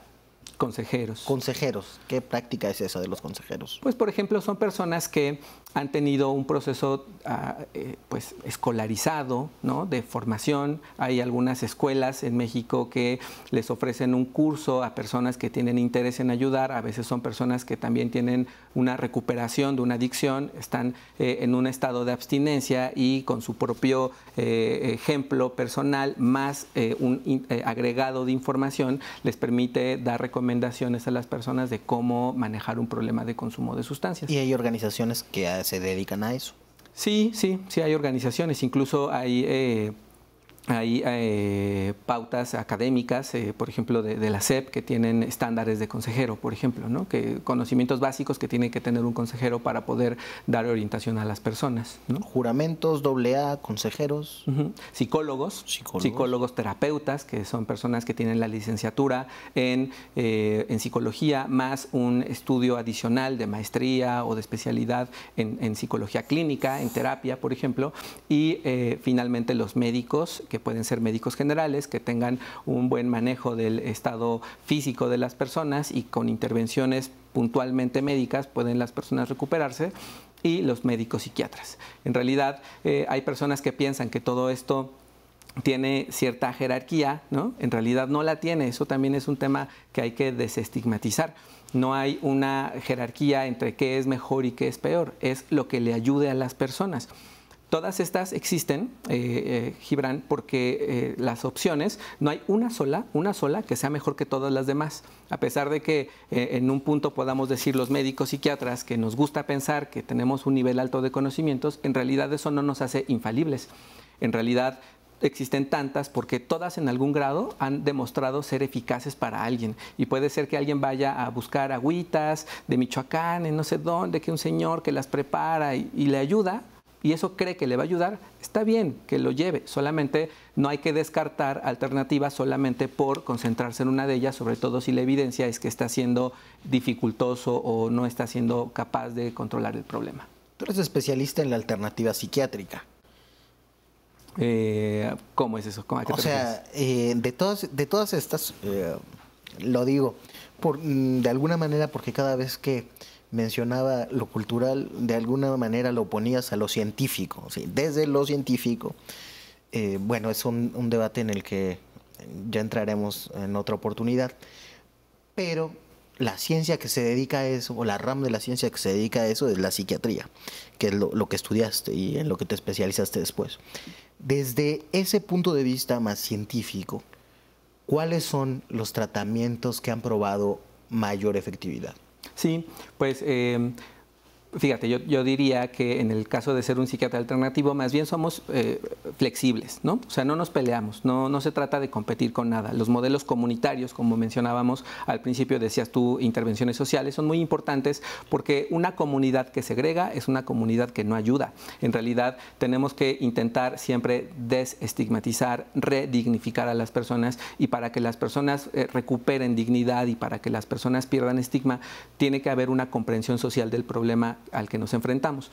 Consejeros. Consejeros. ¿Qué práctica es esa de los consejeros? Pues, por ejemplo, son personas que han tenido un proceso ah, eh, pues escolarizado ¿no? de formación. Hay algunas escuelas en México que les ofrecen un curso a personas que tienen interés en ayudar. A veces son personas que también tienen una recuperación de una adicción, están eh, en un estado de abstinencia y con su propio eh, ejemplo personal más un agregado de información les permite dar recomendaciones a las personas de cómo manejar un problema de consumo de sustancias. Y hay organizaciones que se dedican a eso. Sí, sí, sí hay organizaciones, incluso hay eh, hay eh, pautas académicas, eh, por ejemplo, de, la SEP, que tienen estándares de consejero, por ejemplo, ¿no? que, conocimientos básicos que tiene que tener un consejero para poder dar orientación a las personas. ¿no? Juramentos, doble A, consejeros. psicólogos, psicólogos, terapeutas, que son personas que tienen la licenciatura eh, en, psicología, más un estudio adicional de maestría o de especialidad en, en psicología clínica, en terapia, por ejemplo, y finalmente los médicos que pueden ser médicos generales, que tengan un buen manejo del estado físico de las personas y con intervenciones puntualmente médicas pueden las personas recuperarse y los médicos psiquiatras. En realidad eh, hay personas que piensan que todo esto tiene cierta jerarquía, ¿no? En realidad no la tiene, eso también es un tema que hay que desestigmatizar. No hay una jerarquía entre qué es mejor y qué es peor, es lo que le ayude a las personas. Todas estas existen, eh, eh, Gibran, porque eh, las opciones, no hay una sola, una sola que sea mejor que todas las demás. A pesar de que en un punto podamos decir los médicos psiquiatras que nos gusta pensar que tenemos un nivel alto de conocimientos, en realidad eso no nos hace infalibles. En realidad existen tantas porque todas en algún grado han demostrado ser eficaces para alguien. Y puede ser que alguien vaya a buscar agüitas de Michoacán, en no sé dónde, que un señor que las prepara y le ayuda y eso cree que le va a ayudar, está bien que lo lleve, solamente no hay que descartar alternativas solamente por concentrarse en una de ellas, sobre todo si la evidencia es que está siendo dificultoso o no está siendo capaz de controlar el problema. Tú eres especialista en la alternativa psiquiátrica. Eh, ¿Cómo es eso? o sea, eh, de, todas, de todas estas, eh, lo digo, por, mm, de alguna manera porque cada vez que mencionaba lo cultural, de alguna manera lo ponías a lo científico, ¿sí? desde lo científico. Eh, bueno, es un, debate en el que ya entraremos en otra oportunidad, pero la ciencia que se dedica a eso, o la rama de la ciencia que se dedica a eso, es la psiquiatría, que es lo que estudiaste y en lo que te especializaste después. Desde ese punto de vista más científico, ¿cuáles son los tratamientos que han probado mayor efectividad? Sí, pues eh, Fíjate, yo, diría que en el caso de ser un psiquiatra alternativo, más bien somos eh, flexibles, ¿no? O sea, no nos peleamos, no, no se trata de competir con nada. Los modelos comunitarios, como mencionábamos al principio, decías tú, intervenciones sociales, son muy importantes porque una comunidad que segrega es una comunidad que no ayuda. En realidad, tenemos que intentar siempre desestigmatizar, redignificar a las personas y para que las personas eh, recuperen dignidad y para que las personas pierdan estigma, tiene que haber una comprensión social del problema al que nos enfrentamos.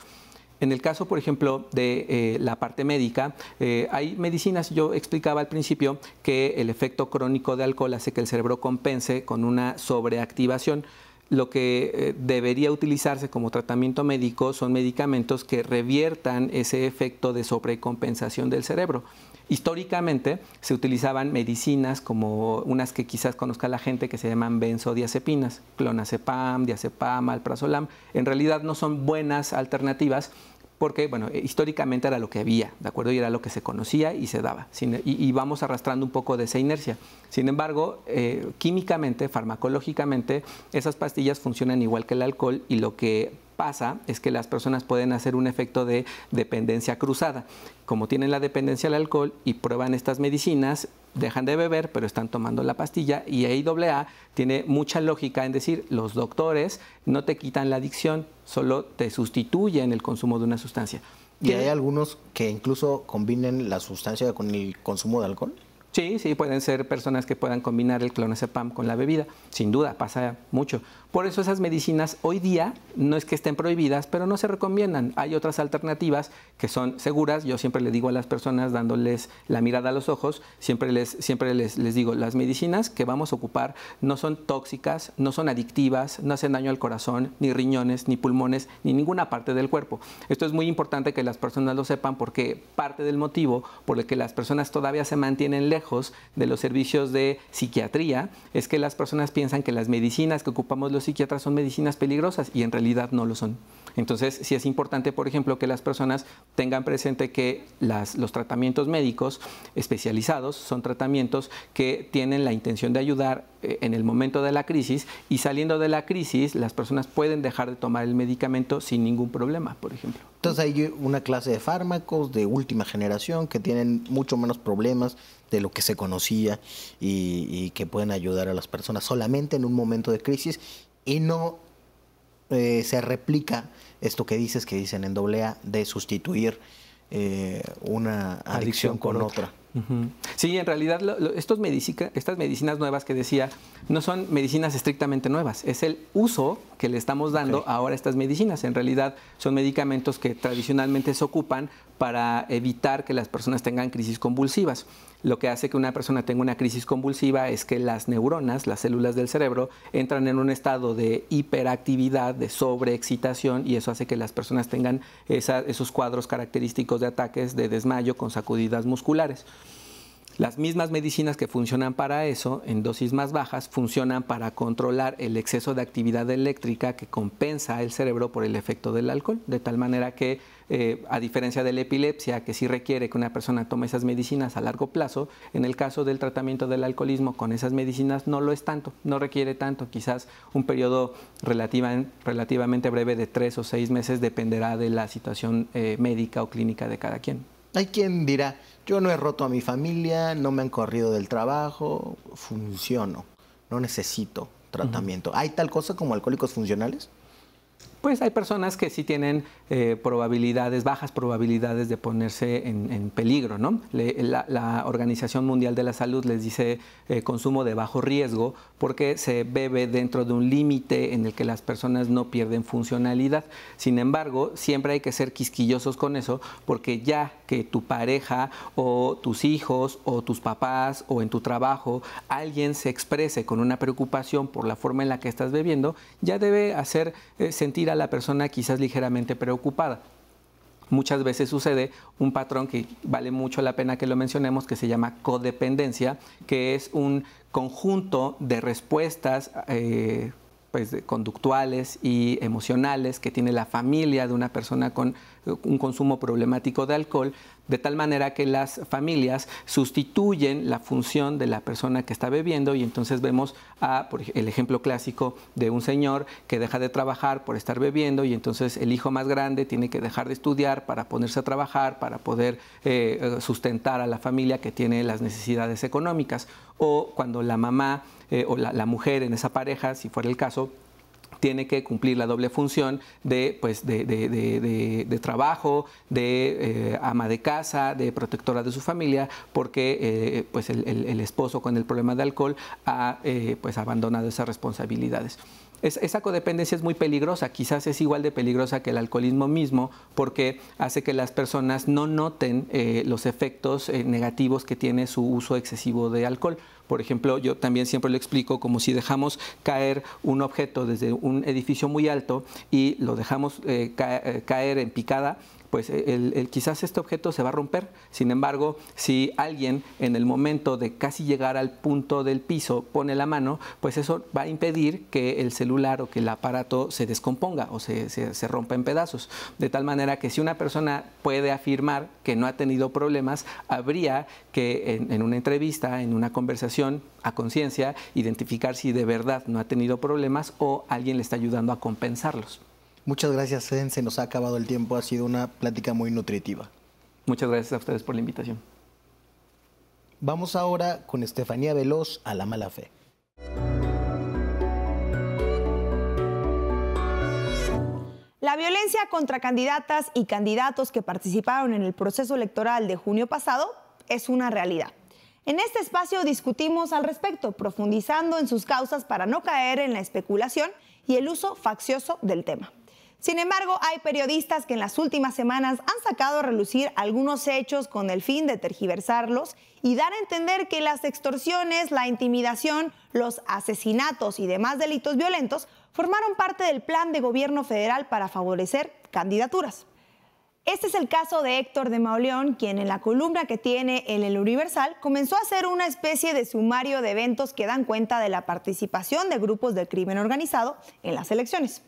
En el caso, por ejemplo, de eh, la parte médica, eh, hay medicinas, yo explicaba al principio que el efecto crónico de alcohol hace que el cerebro compense con una sobreactivación lo que eh, debería utilizarse como tratamiento médico son medicamentos que reviertan ese efecto de sobrecompensación del cerebro. Históricamente se utilizaban medicinas como unas que quizás conozca la gente que se llaman benzodiazepinas, clonazepam, diazepam, alprazolam. En realidad no son buenas alternativas porque, bueno, eh, históricamente era lo que había, ¿de acuerdo? Y era lo que se conocía y se daba. y, vamos arrastrando un poco de esa inercia. Sin embargo, eh, químicamente, farmacológicamente, esas pastillas funcionan igual que el alcohol y lo que pasa es que las personas pueden hacer un efecto de dependencia cruzada. Como tienen la dependencia al alcohol y prueban estas medicinas, dejan de beber, pero están tomando la pastilla. Y AAA tiene mucha lógica en decir, los doctores no te quitan la adicción, solo te sustituyen el consumo de una sustancia. ¿Y hay algunos que incluso combinen la sustancia con el consumo de alcohol? Sí, sí, pueden ser personas que puedan combinar el clonazepam con la bebida. Sin duda, pasa mucho. Por eso esas medicinas hoy día no es que estén prohibidas, pero no se recomiendan. Hay otras alternativas que son seguras. Yo siempre le digo a las personas, dándoles la mirada a los ojos, siempre les, siempre les, les digo, las medicinas que vamos a ocupar no son tóxicas, no son adictivas, no hacen daño al corazón, ni riñones, ni pulmones, ni ninguna parte del cuerpo. Esto es muy importante que las personas lo sepan porque parte del motivo por el que las personas todavía se mantienen lejos de los servicios de psiquiatría es que las personas piensan que las medicinas que ocupamos los psiquiatras son medicinas peligrosas y en realidad no lo son. Entonces, sí es importante, por ejemplo, que las personas tengan presente que los tratamientos médicos especializados son tratamientos que tienen la intención de ayudar eh, en el momento de la crisis y saliendo de la crisis las personas pueden dejar de tomar el medicamento sin ningún problema, por ejemplo. Entonces hay una clase de fármacos de última generación que tienen mucho menos problemas de lo que se conocía y, que pueden ayudar a las personas solamente en un momento de crisis y no eh, se replica esto que dices, que dicen en doble A, de sustituir eh, una adicción, con, otra. Sí, en realidad estas medicinas nuevas que decía no son medicinas estrictamente nuevas, es el uso que le estamos dando ahora a estas medicinas. En realidad son medicamentos que tradicionalmente se ocupan para evitar que las personas tengan crisis convulsivas. Lo que hace que una persona tenga una crisis convulsiva es que las neuronas, las células del cerebro, entran en un estado de hiperactividad, de sobreexcitación, y eso hace que las personas tengan esos cuadros característicos de ataques de desmayo con sacudidas musculares. Las mismas medicinas que funcionan para eso, en dosis más bajas, funcionan para controlar el exceso de actividad eléctrica que compensa el cerebro por el efecto del alcohol, de tal manera que, eh, a diferencia de la epilepsia, que sí requiere que una persona tome esas medicinas a largo plazo, en el caso del tratamiento del alcoholismo con esas medicinas no lo es tanto, no requiere tanto, quizás un periodo relativamente breve de tres o seis meses dependerá de la situación eh, médica o clínica de cada quien. Hay quien dirá, yo no he roto a mi familia, no me han corrido del trabajo, funciono, no necesito tratamiento. ¿Hay tal cosa como alcohólicos funcionales? pues hay personas que sí tienen eh, probabilidades, bajas probabilidades de ponerse en, peligro, ¿no? la, Organización Mundial de la Salud les dice eh, consumo de bajo riesgo porque se bebe dentro de un límite en el que las personas no pierden funcionalidad. Sin embargo, siempre hay que ser quisquillosos con eso porque ya que tu pareja o tus hijos o tus papás o en tu trabajo alguien se exprese con una preocupación por la forma en la que estás bebiendo, ya debe hacer eh, sentir a la persona quizás ligeramente preocupada. Muchas veces sucede un patrón que vale mucho la pena que lo mencionemos, que se llama codependencia, que es un conjunto de respuestas eh, pues, conductuales y emocionales que tiene la familia de una persona con eh, un consumo problemático de alcohol, de tal manera que las familias sustituyen la función de la persona que está bebiendo y entonces vemos a, por el ejemplo clásico de un señor que deja de trabajar por estar bebiendo y entonces el hijo más grande tiene que dejar de estudiar para ponerse a trabajar, para poder eh, eh, sustentar a la familia que tiene las necesidades económicas. O cuando la mamá eh, o la, la mujer en esa pareja, si fuera el caso, tiene que cumplir la doble función de, pues, de, trabajo, de eh, ama de casa, de protectora de su familia, porque eh, pues el, esposo con el problema de alcohol ha eh, pues, abandonado esas responsabilidades esa codependencia es muy peligrosa, quizás es igual de peligrosa que el alcoholismo mismo, porque hace que las personas no noten eh, los efectos eh, negativos que tiene su uso excesivo de alcohol. Por ejemplo, yo también siempre lo explico como si dejamos caer un objeto desde un edificio muy alto y lo dejamos eh, caer en picada, pues eh, el, quizás este objeto se va a romper. Sin embargo, si alguien en el momento de casi llegar al punto del piso pone la mano, pues eso va a impedir que el celular o que el aparato se descomponga o se, rompa en pedazos. De tal manera que si una persona puede afirmar que no ha tenido problemas, habría que en una entrevista, en una conversación a conciencia, identificar si de verdad no ha tenido problemas o alguien le está ayudando a compensarlos. Muchas gracias, Eden. Se nos ha acabado el tiempo. Ha sido una plática muy nutritiva. Muchas gracias a ustedes por la invitación. Vamos ahora con Estefanía Veloz a la mala fe. La violencia contra candidatas y candidatos que participaron en el proceso electoral de junio pasado es una realidad. En este espacio discutimos al respecto, profundizando en sus causas para no caer en la especulación y el uso faccioso del tema. Sin embargo, hay periodistas que en las últimas semanas han sacado a relucir algunos hechos con el fin de tergiversarlos y dar a entender que las extorsiones, la intimidación, los asesinatos y demás delitos violentos formaron parte del plan de gobierno federal para favorecer candidaturas. Este es el caso de Héctor de Mauleón, quien en la columna que tiene en el Universal comenzó a hacer una especie de sumario de eventos que dan cuenta de la participación de grupos del crimen organizado en las elecciones.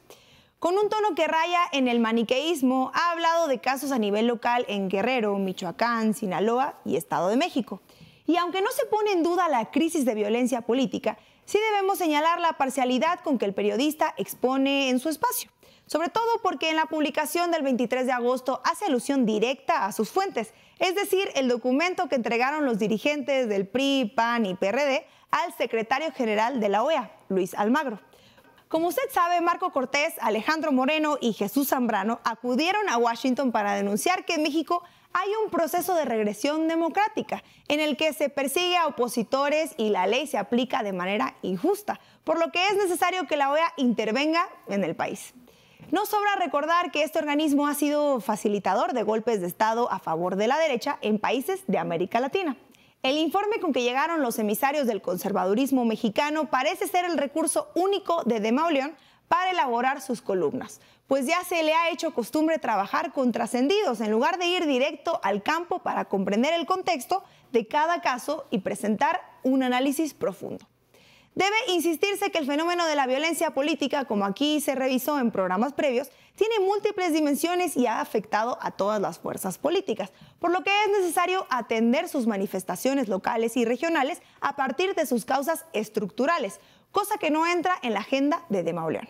Con un tono que raya en el maniqueísmo, ha hablado de casos a nivel local en Guerrero, Michoacán, Sinaloa y Estado de México. Y aunque no se pone en duda la crisis de violencia política, sí debemos señalar la parcialidad con que el periodista expone en su espacio. Sobre todo porque en la publicación del 23 de agosto hace alusión directa a sus fuentes, es decir, el documento que entregaron los dirigentes del PRI, PAN y PRD al secretario general de la OEA, Luis Almagro. Como usted sabe, Marco Cortés, Alejandro Moreno y Jesús Zambrano acudieron a Washington para denunciar que en México hay un proceso de regresión democrática en el que se persigue a opositores y la ley se aplica de manera injusta, por lo que es necesario que la OEA intervenga en el país. No sobra recordar que este organismo ha sido facilitador de golpes de Estado a favor de la derecha en países de América Latina. El informe con que llegaron los emisarios del conservadurismo mexicano parece ser el recurso único de de Mauleón para elaborar sus columnas, pues ya se le ha hecho costumbre trabajar con trascendidos en lugar de ir directo al campo para comprender el contexto de cada caso y presentar un análisis profundo. Debe insistirse que el fenómeno de la violencia política, como aquí se revisó en programas previos, tiene múltiples dimensiones y ha afectado a todas las fuerzas políticas, por lo que es necesario atender sus manifestaciones locales y regionales a partir de sus causas estructurales, cosa que no entra en la agenda de Mauleón.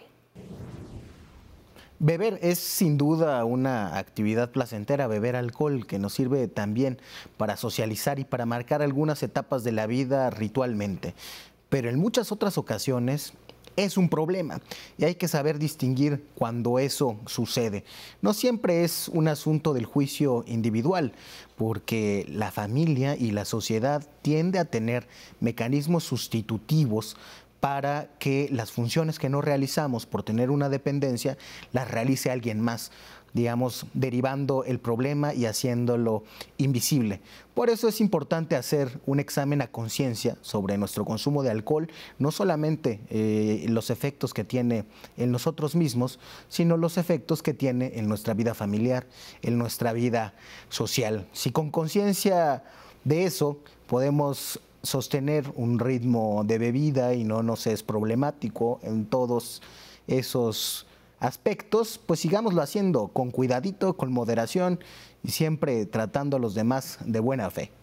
Beber es sin duda una actividad placentera, beber alcohol, que nos sirve también para socializar y para marcar algunas etapas de la vida ritualmente pero en muchas otras ocasiones es un problema y hay que saber distinguir cuando eso sucede. No siempre es un asunto del juicio individual, porque la familia y la sociedad tiende a tener mecanismos sustitutivos para que las funciones que no realizamos por tener una dependencia las realice alguien más digamos, derivando el problema y haciéndolo invisible. Por eso es importante hacer un examen a conciencia sobre nuestro consumo de alcohol, no solamente eh, los efectos que tiene en nosotros mismos, sino los efectos que tiene en nuestra vida familiar, en nuestra vida social. Si con conciencia de eso podemos sostener un ritmo de bebida y no nos es problemático en todos esos aspectos, pues sigámoslo haciendo con cuidadito, con moderación y siempre tratando a los demás de buena fe.